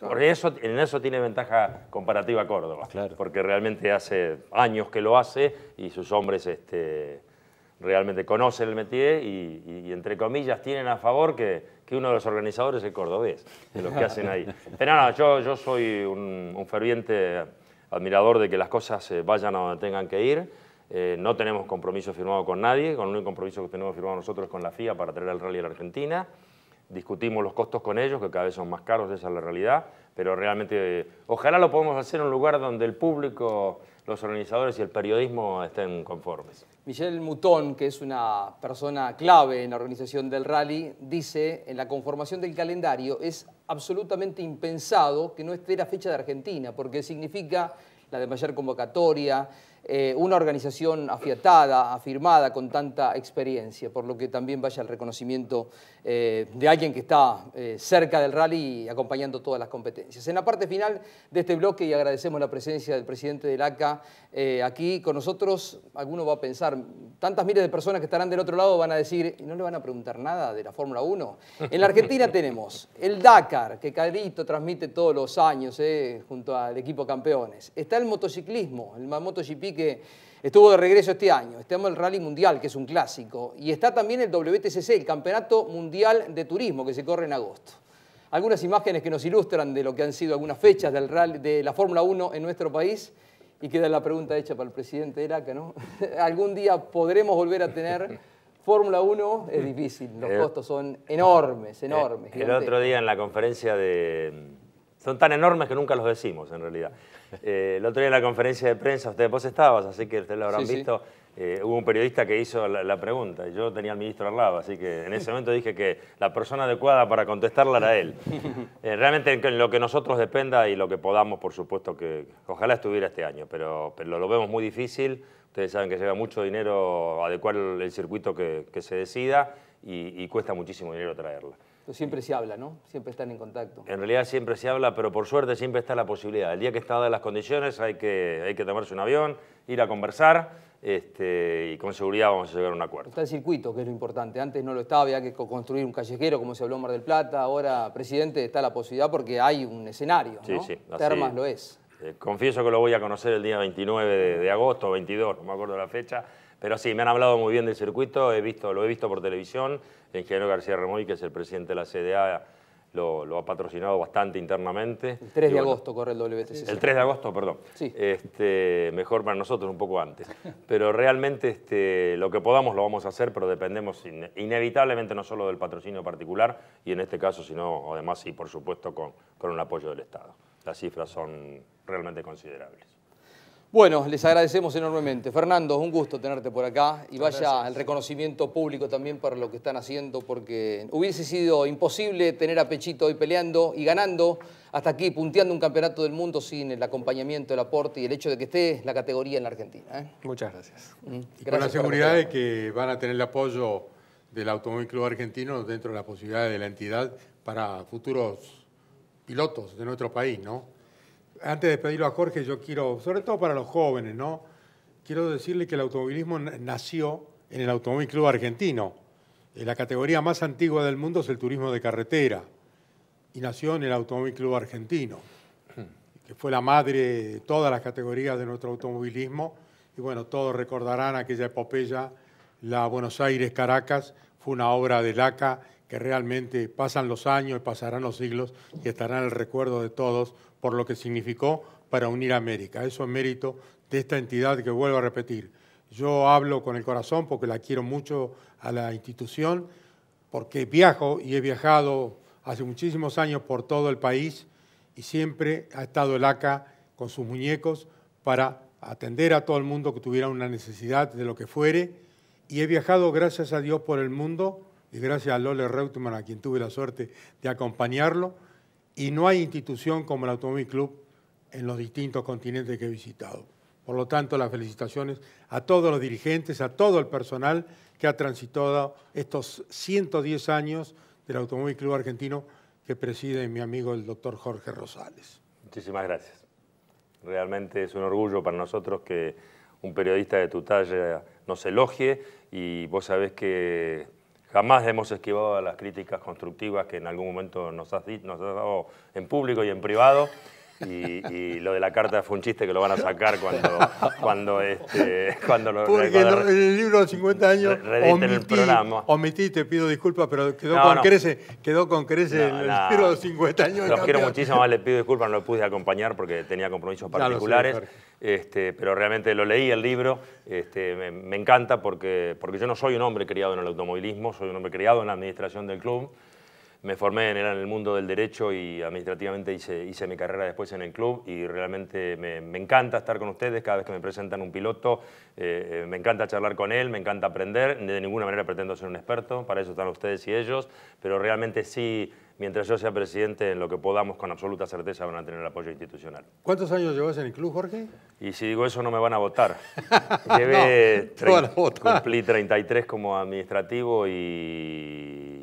Por eso, en eso tiene ventaja comparativa Córdoba, porque realmente hace años que lo hace y sus hombres este, realmente conocen el métier y, entre comillas tienen a favor que, uno de los organizadores es cordobés, de los que hacen ahí. Pero nada, no, yo, yo soy un, ferviente admirador de que las cosas eh, vayan a donde tengan que ir. Eh, no tenemos compromiso firmado con nadie, con el único compromiso que tenemos firmado nosotros con la FIA para traer al rally a la Argentina discutimos los costos con ellos, que cada vez son más caros, esa es la realidad, pero realmente eh, ojalá lo podamos hacer en un lugar donde el público, los organizadores y el periodismo estén conformes. Michelle Mutón, que es una persona clave en la organización del rally, dice en la conformación del calendario es absolutamente impensado que no esté la fecha de Argentina, porque significa la de mayor convocatoria, eh, una organización afiatada, afirmada, con tanta experiencia, por lo que también vaya el reconocimiento eh, de alguien que está eh, cerca del rally y acompañando todas las competencias. En la parte final de este bloque, y agradecemos la presencia del presidente del ACA aquí con nosotros, alguno va a pensar, tantas miles de personas que estarán del otro lado van a decir, ¿no le van a preguntar nada de la Fórmula 1? En la Argentina tenemos el Dakar, que Carito transmite todos los años junto al equipo campeones. Está el motociclismo, el MotoGP que estuvo de regreso este año. Estamos en el Rally Mundial, que es un clásico. Y está también el WTCC, el Campeonato Mundial de Turismo, que se corre en agosto. Algunas imágenes que nos ilustran de lo que han sido algunas fechas del rally, de la Fórmula 1 en nuestro país. Y queda la pregunta hecha para el presidente era que ¿no? ¿Algún día podremos volver a tener Fórmula 1? Es difícil, los eh, costos son enormes, eh, enormes. el otro día en la conferencia de, son tan enormes que nunca los decimos, en realidad. Eh, el otro día en la conferencia de prensa, usted vos estabas, así que ustedes lo habrán visto, eh, hubo un periodista que hizo la, pregunta, y yo tenía al ministro al lado, así que en ese momento dije que la persona adecuada para contestarla era él. Eh, realmente en lo que nosotros dependa y lo que podamos, por supuesto, que ojalá estuviera este año, pero, pero lo vemos muy difícil. Ustedes saben que lleva mucho dinero adecuar el, circuito que, se decida y, y cuesta muchísimo dinero traerla siempre se habla, ¿no? Siempre están en contacto. En realidad siempre se habla, pero por suerte siempre está la posibilidad. El día que está dadas las condiciones hay que, hay que tomarse un avión, ir a conversar este, y con seguridad vamos a llegar a un acuerdo. Está el circuito, que es lo importante. Antes no lo estaba, había que construir un callejero, como se habló en Mar del Plata. Ahora, presidente, está la posibilidad porque hay un escenario, sí, ¿no? Termas lo es. Eh, confieso que lo voy a conocer el día 29 de, de agosto, 22, no me acuerdo la fecha pero sí, me han hablado muy bien del circuito, he visto, lo he visto por televisión. El ingeniero García Remoy, que es el presidente de la CDA, lo, ha patrocinado bastante internamente. El 3 de agosto corre el WTC. El 3 de agosto, perdón. Este, mejor para nosotros, un poco antes. Pero realmente este, lo que podamos lo vamos a hacer, pero dependemos inevitablemente no solo del patrocinio particular, y en este caso, sino además, y por supuesto, con, con un apoyo del Estado. Las cifras son realmente considerables. Bueno, les agradecemos enormemente. Fernando, es un gusto tenerte por acá y vaya el reconocimiento público también para lo que están haciendo porque hubiese sido imposible tener a Pechito hoy peleando y ganando hasta aquí, punteando un campeonato del mundo sin el acompañamiento, el aporte y el hecho de que esté la categoría en la Argentina. ¿eh? Muchas gracias. gracias. Mm. Y con la seguridad de que van a tener el apoyo del Automóvil Club Argentino dentro de las posibilidades de la entidad para futuros pilotos de nuestro país, ¿no? antes de pedirlo a Jorge, yo quiero, sobre todo para los jóvenes, ¿no? Quiero decirle que el automovilismo nació en el Automóvil Club Argentino. Eh, la categoría más antigua del mundo es el turismo de carretera y nació en el Automóvil Club Argentino, que fue la madre de todas las categorías de nuestro automovilismo. Y bueno, todos recordarán aquella epopeya, la Buenos Aires-Caracas, fue una obra de Laca que realmente pasan los años pasarán los siglos y estarán en el recuerdo de todos por lo que significó para unir a América. Eso es mérito de esta entidad que vuelvo a repetir. Yo hablo con el corazón porque la quiero mucho a la institución, porque viajo y he viajado hace muchísimos años por todo el país y siempre ha estado el ACA con sus muñecos para atender a todo el mundo que tuviera una necesidad de lo que fuere. Y he viajado, gracias a Dios, por el mundo y gracias a Lole Reutemann, a quien tuve la suerte de acompañarlo, y no hay institución como el Automóvil Club en los distintos continentes que he visitado. Por lo tanto, las felicitaciones a todos los dirigentes, a todo el personal que ha transitado estos 110 años del Automóvil Club Argentino que preside mi amigo el doctor Jorge Rosales. Muchísimas gracias. Realmente es un orgullo para nosotros que un periodista de tu talla nos elogie y vos sabés que Jamás hemos esquivado las críticas constructivas que en algún momento nos nos has dado en público y en privado. Y, lo de la carta fue un chiste que lo van a sacar cuando, cuando, este, cuando lo en el libro de 50 años omití, el programa. omití, te pido disculpas, pero quedó con crece, quedó con crece el libro de 50 años. Los quiero muchísimo, más pido disculpas, no lo pude acompañar porque tenía compromisos particulares. Este, pero realmente lo leí el libro, este, me, me, encanta porque, porque yo no soy un hombre criado en el automovilismo, soy un hombre criado en la administración del club me formé en, el mundo del derecho y administrativamente hice, hice mi carrera después en el club y realmente me, encanta estar con ustedes cada vez que me presentan un piloto, eh, eh, me encanta charlar con él, me encanta aprender, de ninguna manera pretendo ser un experto, para eso están ustedes y ellos, pero realmente sí, mientras yo sea presidente, en lo que podamos con absoluta certeza van a tener apoyo institucional. ¿Cuántos años llevas en el club, Jorge? Y si digo eso no me van a votar. Llevé cumplí 33 como administrativo y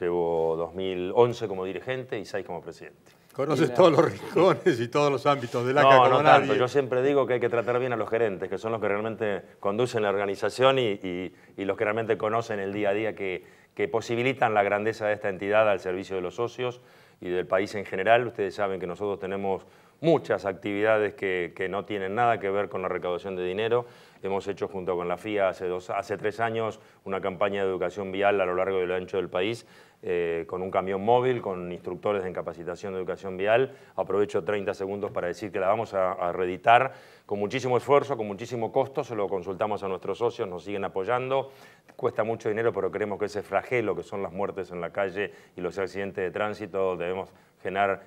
Llevo 2011 como dirigente y 6 como presidente. Conoces todos los rincones y todos los ámbitos de la no, no Tanto. Yo siempre digo que hay que tratar bien a los gerentes, que son los que realmente conducen la organización y, los que realmente conocen el día a día que, que posibilitan la grandeza de esta entidad al servicio de los socios y del país en general. Ustedes saben que nosotros tenemos muchas actividades que, que no tienen nada que ver con la recaudación de dinero Hemos hecho junto con la FIA hace, hace tres años una campaña de educación vial a lo largo y lo ancho del país eh, con un camión móvil, con instructores en capacitación de educación vial. Aprovecho 30 segundos para decir que la vamos a, reeditar con muchísimo esfuerzo, con muchísimo costo, se lo consultamos a nuestros socios, nos siguen apoyando. Cuesta mucho dinero, pero creemos que ese flagelo que son las muertes en la calle y los accidentes de tránsito debemos generar,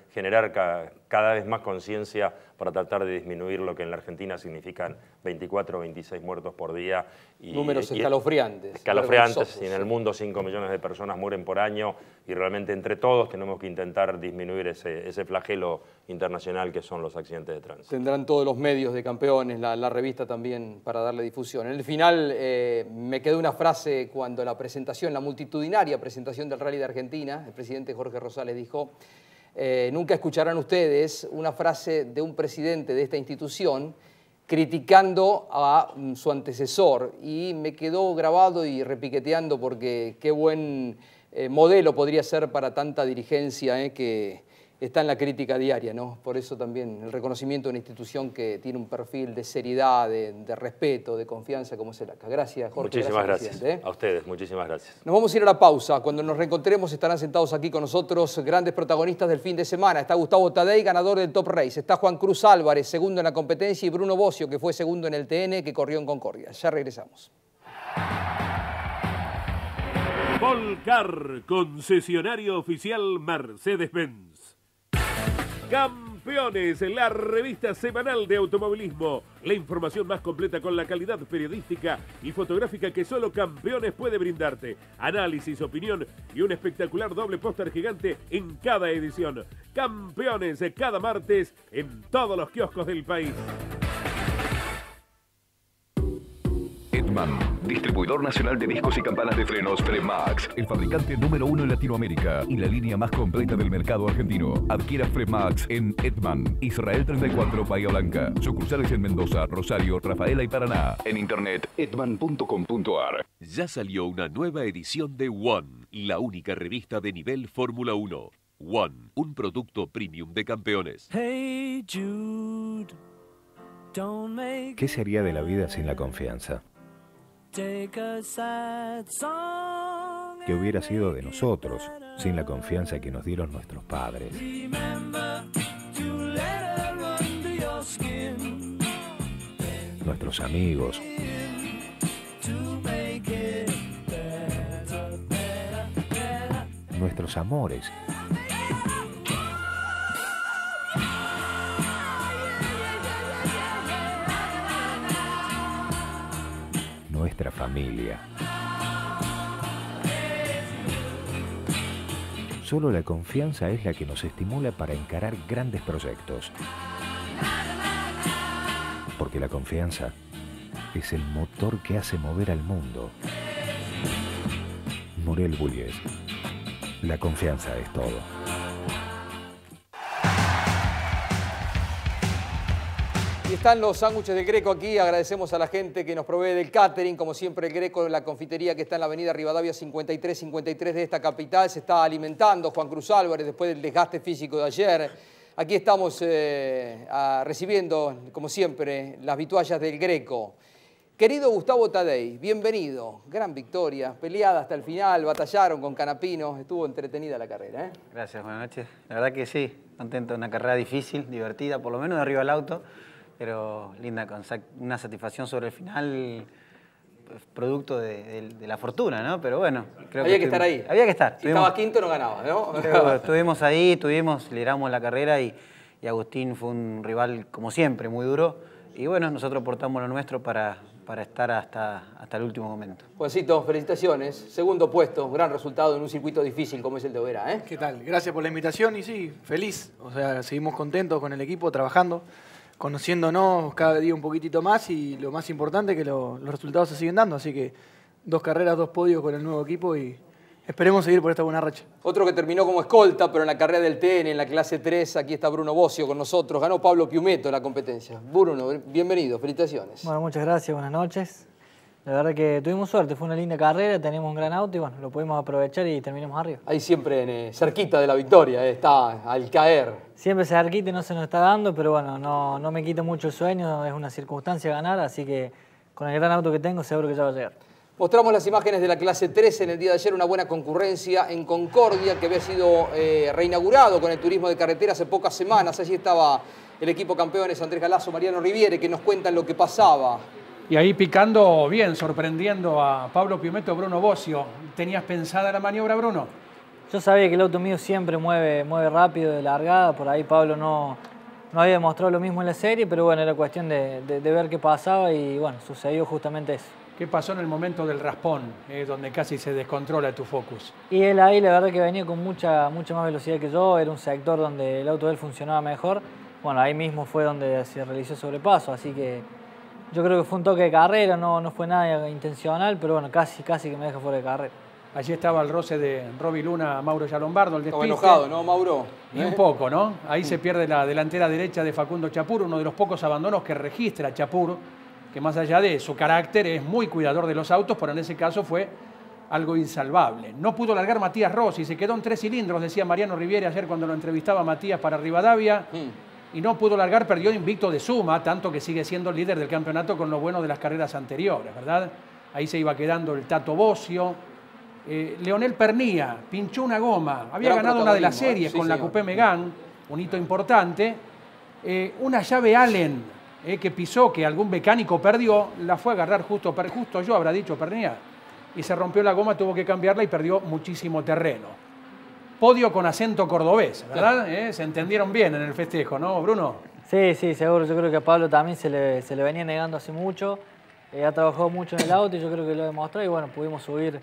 cada vez más conciencia para tratar de disminuir lo que en la Argentina significan 24 o 26 muertos por día. Y, Números escalofriantes. Escalofriantes, en el mundo 5 millones de personas mueren por año y realmente entre todos tenemos que intentar disminuir ese, ese flagelo internacional que son los accidentes de tránsito. Tendrán todos los medios de campeones, la, revista también para darle difusión. En el final eh, me quedó una frase cuando la presentación, la multitudinaria presentación del Rally de Argentina, el presidente Jorge Rosales dijo, eh, nunca escucharán ustedes una frase de un presidente de esta institución criticando a mm, su antecesor y me quedó grabado y repiqueteando porque qué buen eh, modelo podría ser para tanta dirigencia eh, que, está en la crítica diaria, ¿no? Por eso también el reconocimiento de una institución que tiene un perfil de seriedad, de, respeto, de confianza como es Gracias, Jorge. Muchísimas gracias. ¿eh? A ustedes, muchísimas gracias. Nos vamos a ir a la pausa. Cuando nos reencontremos estarán sentados aquí con nosotros grandes protagonistas del fin de semana. Está Gustavo Tadei, ganador del Top Race. Está Juan Cruz Álvarez, segundo en la competencia, y Bruno Bocio, que fue segundo en el TN, que corrió en Concordia. Ya regresamos. Volcar, concesionario oficial Mercedes-Benz. Campeones, la revista semanal de automovilismo. La información más completa con la calidad periodística y fotográfica que solo Campeones puede brindarte. Análisis, opinión y un espectacular doble póster gigante en cada edición. Campeones, cada martes en todos los kioscos del país. distribuidor nacional de discos y campanas de frenos Fremax, el fabricante número uno en Latinoamérica y la línea más completa del mercado argentino. Adquiera Fremax en Edman, Israel 34, Bahía Blanca. Sucursales en Mendoza, Rosario, Rafaela y Paraná. En internet, edman.com.ar. Ya salió una nueva edición de One, la única revista de nivel Fórmula 1. One, un producto premium de campeones. Hey Jude. ¿Qué sería de la vida sin la confianza? Que hubiera sido de nosotros sin la confianza que nos dieron nuestros padres? Nuestros amigos. Nuestros amores. nuestra familia. Solo la confianza es la que nos estimula para encarar grandes proyectos. Porque la confianza es el motor que hace mover al mundo. Morel Bullies. La confianza es todo. están los sándwiches de Greco aquí. Agradecemos a la gente que nos provee del catering. Como siempre, el Greco, la confitería que está en la avenida Rivadavia 5353 de esta capital, se está alimentando. Juan Cruz Álvarez, después del desgaste físico de ayer. Aquí estamos eh, recibiendo, como siempre, las vituallas del Greco. Querido Gustavo Tadei, bienvenido. Gran victoria, peleada hasta el final, batallaron con Canapino, estuvo entretenida la carrera. ¿eh? Gracias, buenas noches. La verdad que sí, contento, una carrera difícil, divertida, por lo menos de arriba al auto pero linda, con una satisfacción sobre el final pues, producto de, la fortuna, ¿no? Pero bueno, creo había que, estar ahí. Había que estar. Si estaba quinto no ganaba, ¿no? estuvimos ahí, tuvimos, lideramos la carrera y, Agustín fue un rival, como siempre, muy duro. Y bueno, nosotros portamos lo nuestro para, estar hasta, hasta el último momento. Juancito, pues felicitaciones. Segundo puesto, gran resultado en un circuito difícil como es el de Oberá, ¿eh? ¿Qué tal? Gracias por la invitación y sí, feliz. O sea, seguimos contentos con el equipo, trabajando conociéndonos cada día un poquitito más y lo más importante que los resultados se siguen dando. Así que dos carreras, dos podios con el nuevo equipo y esperemos seguir por esta buena racha. Otro que terminó como escolta, pero en la carrera del TN, en la clase 3, aquí está Bruno Bocio con nosotros. Ganó Pablo Piumeto la competencia. Bruno, bienvenido, felicitaciones. Bueno, muchas gracias, buenas noches. La verdad que tuvimos suerte, fue una linda carrera, tenemos un gran auto y bueno, lo pudimos aprovechar y terminamos arriba. Ahí siempre eh, cerquita de la victoria, eh, está al caer. Siempre cerquita y no se nos está dando, pero bueno, no, me quita mucho el sueño, es una circunstancia ganar, así que con el gran auto que tengo seguro que ya va a llegar. Mostramos las imágenes de la clase 3 en el día de ayer, una buena concurrencia en Concordia que había sido eh, reinaugurado con el turismo de carretera hace pocas semanas. Allí estaba el equipo campeones Andrés Galazo, Mariano Riviere, que nos cuentan lo que pasaba. Y ahí picando bien, sorprendiendo a Pablo piometo Bruno Bocio. ¿Tenías pensada la maniobra, Bruno? Yo sabía que el auto mío siempre mueve, mueve rápido de largada, por ahí Pablo no, no había demostrado lo mismo en la serie, pero bueno, era cuestión de, ver qué pasaba y bueno, sucedió justamente eso. ¿Qué pasó en el momento del raspón, eh, donde casi se descontrola tu focus? Y él ahí, la verdad que venía con mucha, mucha más velocidad que yo, era un sector donde el auto de él funcionaba mejor. Bueno, ahí mismo fue donde se realizó el sobrepaso, así que yo creo que fue un toque de carrera, no, no fue nada intencional, pero bueno, casi, casi que me deja fuera de carrera. Allí estaba el roce de Roby Luna a Mauro Yalombardo, el despiste. enojado, ¿no, Mauro? Y un ¿Eh? poco, ¿no? Ahí mm. se pierde la delantera derecha de Facundo Chapur, uno de los pocos abandonos que registra Chapur, que más allá de su carácter es muy cuidador de los autos, pero en ese caso fue algo insalvable. No pudo largar Matías Rossi, se quedó en tres cilindros, decía Mariano Riviere ayer cuando lo entrevistaba Matías para Rivadavia. Mm y no pudo largar, perdió invicto de suma, tanto que sigue siendo líder del campeonato con lo bueno de las carreras anteriores, ¿verdad? Ahí se iba quedando el Tato Bocio. Eh, Leonel Pernía pinchó una goma, había ganado una de las ¿eh? series con la Coupé Megán un hito importante. Eh, una llave Allen que pisó, que algún mecánico perdió, la fue a agarrar justo, justo yo, habrá dicho Pernía, y se rompió la goma, tuvo que cambiarla y perdió muchísimo terreno podio con acento cordobés, ¿verdad? Eh, se entendieron bien en el festejo, ¿no, Bruno? Sí, sí, seguro. Yo creo que a Pablo también se le, venía negando hace mucho. Eh, ha trabajado mucho en el auto y yo creo que lo demostró. Y bueno, pudimos subir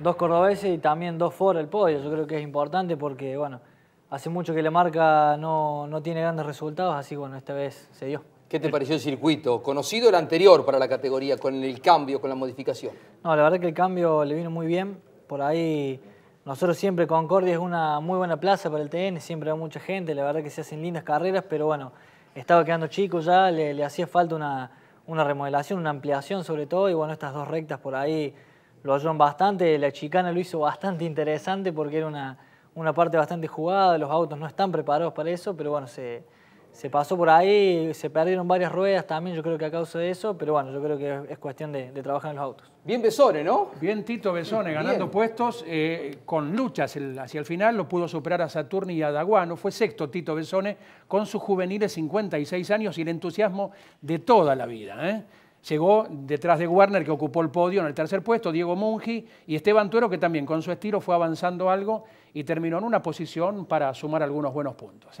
dos cordobeses y también dos for el podio. Yo creo que es importante porque, bueno, hace mucho que la marca no, no tiene grandes resultados, así bueno, esta vez se dio. ¿Qué te pareció el circuito? ¿Conocido el anterior para la categoría, con el cambio, con la modificación? No, la verdad que el cambio le vino muy bien. Por ahí nosotros siempre Concordia es una muy buena plaza para el TN, siempre hay mucha gente, la verdad que se hacen lindas carreras, pero bueno, estaba quedando chico ya, le, hacía falta una, remodelación, una ampliación sobre todo, y bueno, estas dos rectas por ahí lo ayudan bastante, la chicana lo hizo bastante interesante porque era una, una parte bastante jugada, los autos no están preparados para eso, pero bueno, se, se pasó por ahí, se perdieron varias ruedas también, yo creo que a causa de eso, pero bueno, yo creo que es cuestión de, trabajar en los autos. Bien Besone, ¿no? Bien Tito Besone, ganando puestos eh, con luchas hacia el final, lo pudo superar a Saturni y a Daguano, fue sexto Tito Besone con sus juveniles 56 años y el entusiasmo de toda la vida. ¿eh? Llegó detrás de Warner, que ocupó el podio en el tercer puesto, Diego Mungi y Esteban Tuero, que también con su estilo fue avanzando algo y terminó en una posición para sumar algunos buenos puntos. ¿eh?